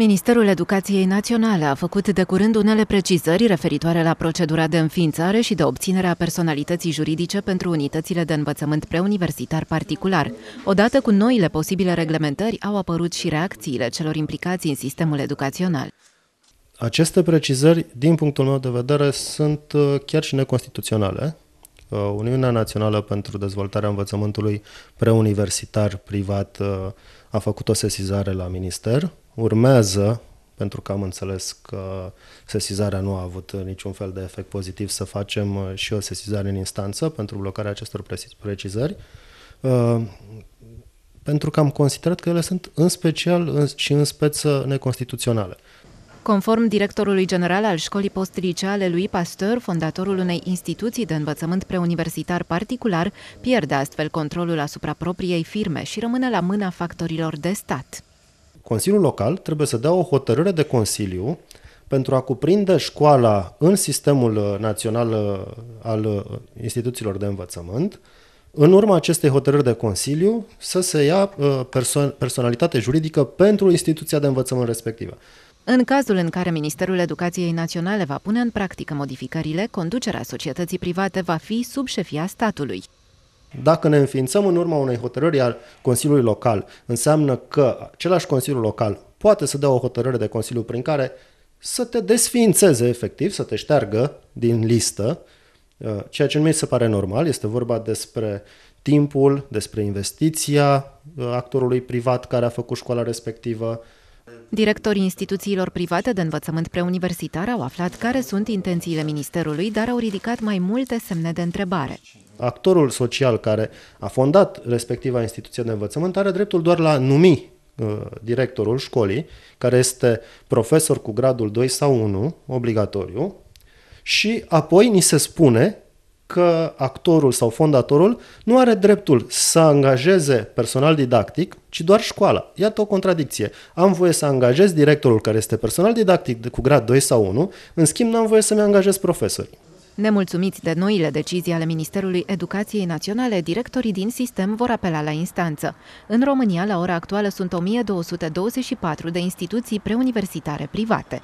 Ministerul Educației Naționale a făcut de curând unele precizări referitoare la procedura de înființare și de obținere a personalității juridice pentru unitățile de învățământ preuniversitar particular. Odată cu noile posibile reglementări, au apărut și reacțiile celor implicați în sistemul educațional. Aceste precizări, din punctul meu de vedere, sunt uh, chiar și neconstituționale. Uh, Uniunea Națională pentru Dezvoltarea Învățământului Preuniversitar Privat uh, a făcut o sesizare la minister urmează, pentru că am înțeles că sesizarea nu a avut niciun fel de efect pozitiv, să facem uh, și o sesizare în instanță pentru blocarea acestor precizări, uh, pentru că am considerat că ele sunt în special și în speță neconstituționale. Conform directorului general al școlii postliceale lui Pasteur, fondatorul unei instituții de învățământ preuniversitar particular, pierde astfel controlul asupra propriei firme și rămâne la mâna factorilor de stat. Consiliul local trebuie să dea o hotărâre de Consiliu pentru a cuprinde școala în sistemul uh, național uh, al uh, instituțiilor de învățământ, în urma acestei hotărâri de Consiliu, să se ia perso- personalitate juridică pentru instituția de învățământ respectivă. În cazul în care Ministerul Educației Naționale va pune în practică modificările, conducerea societății private va fi sub șefia statului. Dacă ne înființăm în urma unei hotărâri al Consiliului Local, înseamnă că același Consiliu Local poate să dea o hotărâre de Consiliu prin care să te desființeze efectiv, să te șteargă din listă, uh, ceea ce nu mi se pare normal, este vorba despre timpul, despre investiția uh, actorului privat care a făcut școala respectivă, Directorii instituțiilor private de învățământ preuniversitar au aflat care sunt intențiile ministerului, dar au ridicat mai multe semne de întrebare actorul social care a fondat respectiva instituție de învățământ are dreptul doar la numi uh, directorul școlii, care este profesor cu gradul 2 sau 1, obligatoriu, și apoi ni se spune că actorul sau fondatorul nu are dreptul să angajeze personal didactic, ci doar școala. Iată o contradicție. Am voie să angajez directorul care este personal didactic cu grad 2 sau 1, în schimb n-am voie să-mi angajez profesorii. Nemulțumiți de noile decizii ale Ministerului Educației Naționale, directorii din sistem vor apela la instanță. În România, la ora actuală, sunt 1224 de instituții preuniversitare private.